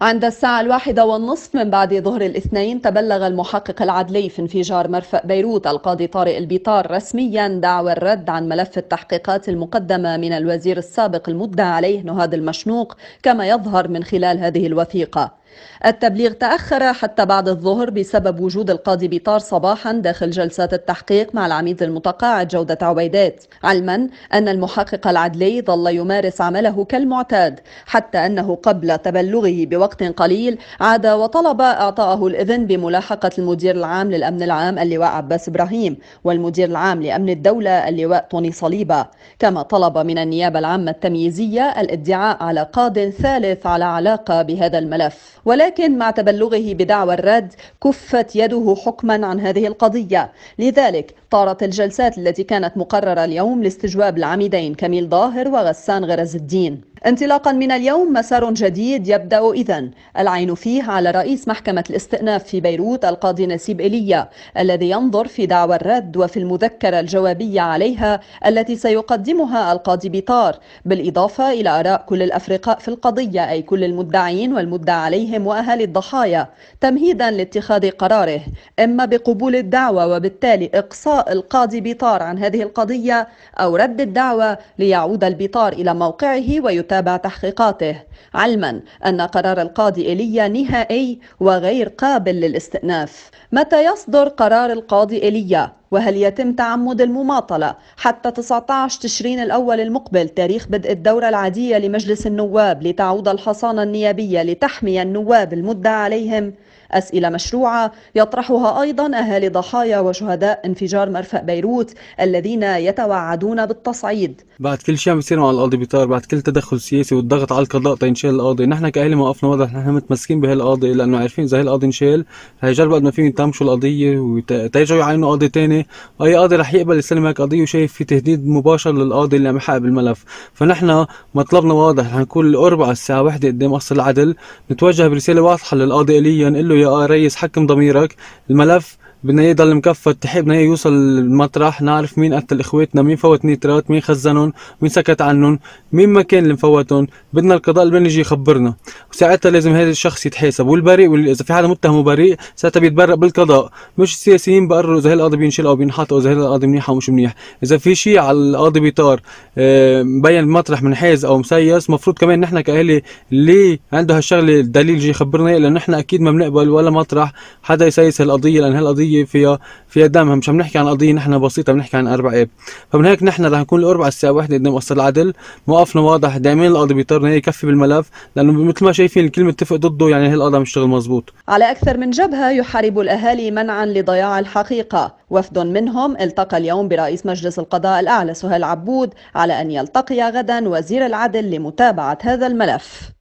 عند الساعة الواحدة والنصف من بعد ظهر الاثنين تبلغ المحقق العدلي في انفجار مرفأ بيروت القاضي طارق البيطار رسميا دعوى الرد عن ملف التحقيقات المقدمة من الوزير السابق المدعى عليه نهاد المشنوق كما يظهر من خلال هذه الوثيقة التبليغ تأخر حتى بعد الظهر بسبب وجود القاضي بيطار صباحا داخل جلسات التحقيق مع العميد المتقاعد جودة عبيدات علما أن المحقق العدلي ظل يمارس عمله كالمعتاد حتى أنه قبل تبلغه بوقت قليل عاد وطلب إعطاءه الإذن بملاحقة المدير العام للأمن العام اللواء عباس إبراهيم والمدير العام لأمن الدولة اللواء طوني صليبة كما طلب من النيابة العامة التمييزية الادعاء على قاض ثالث على علاقة بهذا الملف ولكن مع تبلغه بدعوى الرد كفت يده حكما عن هذه القضية لذلك طارت الجلسات التي كانت مقررة اليوم لاستجواب العميدين كميل ظاهر وغسان غرز الدين انطلاقا من اليوم مسار جديد يبدا اذا العين فيه على رئيس محكمه الاستئناف في بيروت القاضي نسيب ايليا الذي ينظر في دعوى الرد وفي المذكره الجوابيه عليها التي سيقدمها القاضي بيطار بالاضافه الى اراء كل الافرقاء في القضيه اي كل المدعين والمدعى عليهم واهالي الضحايا تمهيدا لاتخاذ قراره اما بقبول الدعوه وبالتالي اقصاء القاضي بيطار عن هذه القضيه او رد الدعوه ليعود البيطار الى موقعه ويتابع تتابع تحقيقاته علما أن قرار القاضي إيليا نهائي وغير قابل للاستئناف متى يصدر قرار القاضي إيليا وهل يتم تعمد المماطلة حتى 19 تشرين الأول المقبل تاريخ بدء الدورة العادية لمجلس النواب لتعود الحصانة النيابية لتحمي النواب المدعى عليهم أسئلة مشروعة يطرحها أيضا أهالي ضحايا وشهداء انفجار مرفأ بيروت الذين يتوعدون بالتصعيد بعد كل شيء عم يصير مع القاضي بيطار بعد كل تدخل سياسي والضغط على القضاء تنشال القاضي نحن كأهلي موقفنا واضح نحن متمسكين بهالقاضي لأنه عارفين إذا هالقاضي انشال يجرب قد ما فيهم يتمشوا القضية وترجعوا يعينوا قاضي تاني وأي قاضي رح يقبل يسلم قضية وشايف في تهديد مباشر للقاضي اللي عم يحقق بالملف فنحن مطلبنا واضح رح نكون الأربعة الساعة 1 قدام قصر العدل نتوجه برسالة واضحة للقاضي آليا نقول له له يا ريس حكم ضميرك الملف بدنا اياه يضل مكفت تحي بدنا اياه يوصل المطرح نعرف مين قتل اخواتنا مين فوت نيترات مين خزنهم مين سكت عنهم مين ما كان اللي مفوتهم بدنا القضاء اللبناني يجي يخبرنا وساعتها لازم هذا الشخص يتحاسب والبريء وال... اذا في حدا متهم وبريء ساعتها بيتبرأ بالقضاء مش السياسيين بقرروا اذا هالقاضي بينشل او بينحط او اذا هالقاضي منيح او مش منيح اذا في شيء على القاضي بيطار آه، مبين مطرح منحاز او مسيس مفروض كمان نحن كاهالي اللي عنده هالشغله الدليل يجي يخبرنا لانه نحن اكيد ما بنقبل ولا مطرح حدا يسيس هالقضيه لان هالقضيه قضيه فيها فيها دم مش عم نحكي عن قضيه نحن بسيطه بنحكي عن اربع اب إيه. فمن هيك نحن رح نكون الاربع الساعه واحدة قدام قصر العدل موقفنا واضح دائما القاضي بيضطرنا يكفي بالملف لانه مثل ما شايفين الكلمه اتفق ضده يعني هالقضاء مش شغل مزبوط على اكثر من جبهه يحارب الاهالي منعا لضياع الحقيقه وفد منهم التقى اليوم برئيس مجلس القضاء الاعلى سهيل عبود على ان يلتقي غدا وزير العدل لمتابعه هذا الملف